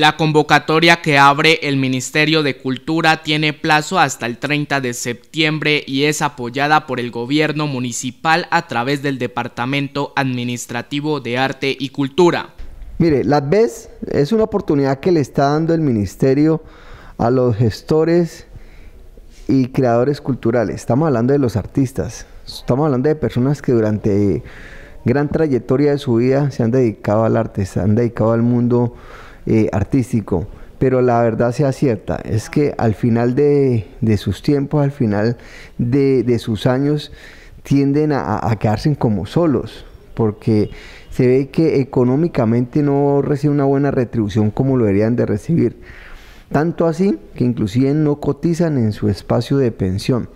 La convocatoria que abre el Ministerio de Cultura tiene plazo hasta el 30 de septiembre y es apoyada por el gobierno municipal a través del Departamento Administrativo de Arte y Cultura. Mire, la ves e es una oportunidad que le está dando el Ministerio a los gestores y creadores culturales. Estamos hablando de los artistas, estamos hablando de personas que durante gran trayectoria de su vida se han dedicado al arte, se han dedicado al mundo eh, artístico. Pero la verdad sea cierta, es que al final de, sus tiempos, al final de, sus años, tienden a, a, quedarse como solos, porque se ve que económicamente no reciben una buena retribución como lo deberían de recibir. Tanto así que inclusive no cotizan en su espacio de pensión.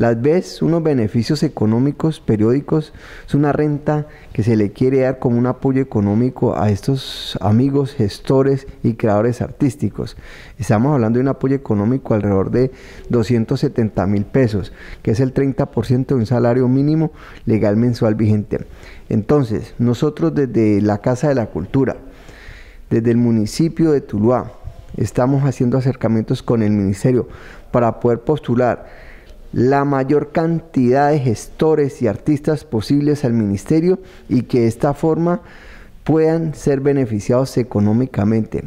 Las ves unos beneficios económicos periódicos, es una renta que se le quiere dar como un apoyo económico a estos amigos gestores y creadores artísticos. Estamos hablando de un apoyo económico alrededor de 270 mil pesos, que es el 30% de un salario mínimo legal mensual vigente. Entonces, nosotros desde la Casa de la Cultura, desde el municipio de Tuluá, estamos haciendo acercamientos con el ministerio para poder postular la mayor cantidad de gestores y artistas posibles al ministerio y que de esta forma puedan ser beneficiados económicamente.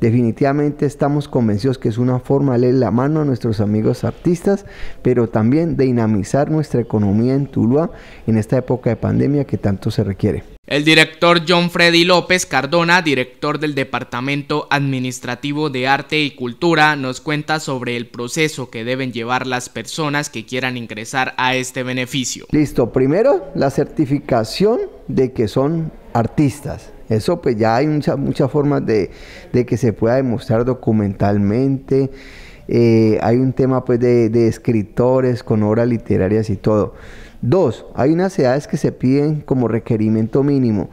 Definitivamente estamos convencidos que es una forma de leer la mano a nuestros amigos artistas, pero también de dinamizar nuestra economía en Tuluá en esta época de pandemia que tanto se requiere. El director John Freddy López Cardona, director del Departamento Administrativo de Arte y Cultura, nos cuenta sobre el proceso que deben llevar las personas que quieran ingresar a este beneficio. Listo, primero la certificación de que son artistas. Eso pues ya hay muchas formas de, que se pueda demostrar documentalmente. Eh, hay un tema pues de, de, escritores con obras literarias y todo. Dos, hay unas edades que se piden como requerimiento mínimo.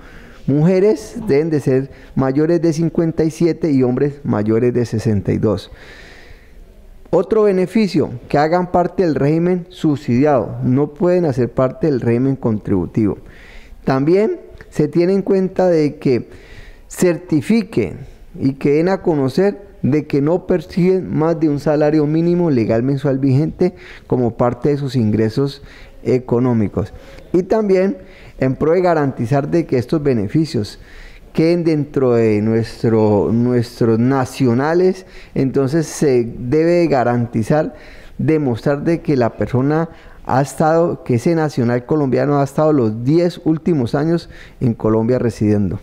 Mujeres deben de ser mayores de 57 y hombres mayores de 62. Otro beneficio, que hagan parte del régimen subsidiado, no pueden hacer parte del régimen contributivo. También se tiene en cuenta de que certifiquen y que den a conocer de que no perciben más de un salario mínimo legal mensual vigente como parte de sus ingresos económicos. Y también en pro de garantizar de que estos beneficios queden dentro de nuestro, nuestros nacionales, entonces se debe garantizar, demostrar de que la persona ha estado, que ese nacional colombiano ha estado los 10 últimos años en Colombia residiendo.